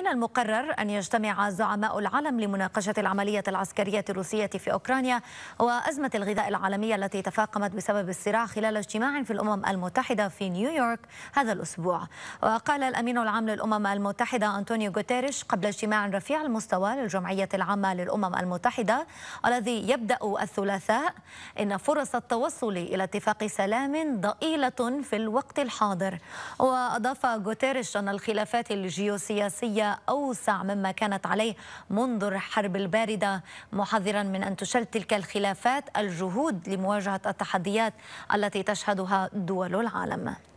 من المقرر أن يجتمع زعماء العالم لمناقشة العملية العسكرية الروسية في أوكرانيا وأزمة الغذاء العالمية التي تفاقمت بسبب الصراع خلال اجتماع في الأمم المتحدة في نيويورك هذا الأسبوع وقال الأمين العام للأمم المتحدة أنطونيو غوتيريش قبل اجتماع رفيع المستوى للجمعية العامة للأمم المتحدة الذي يبدأ الثلاثاء إن فرص التوصل إلى اتفاق سلام ضئيلة في الوقت الحاضر وأضاف غوتيريش أن الخلافات الجيوسياسية أوسع مما كانت عليه منذ الحرب الباردة محذرا من أن تشل تلك الخلافات الجهود لمواجهة التحديات التي تشهدها دول العالم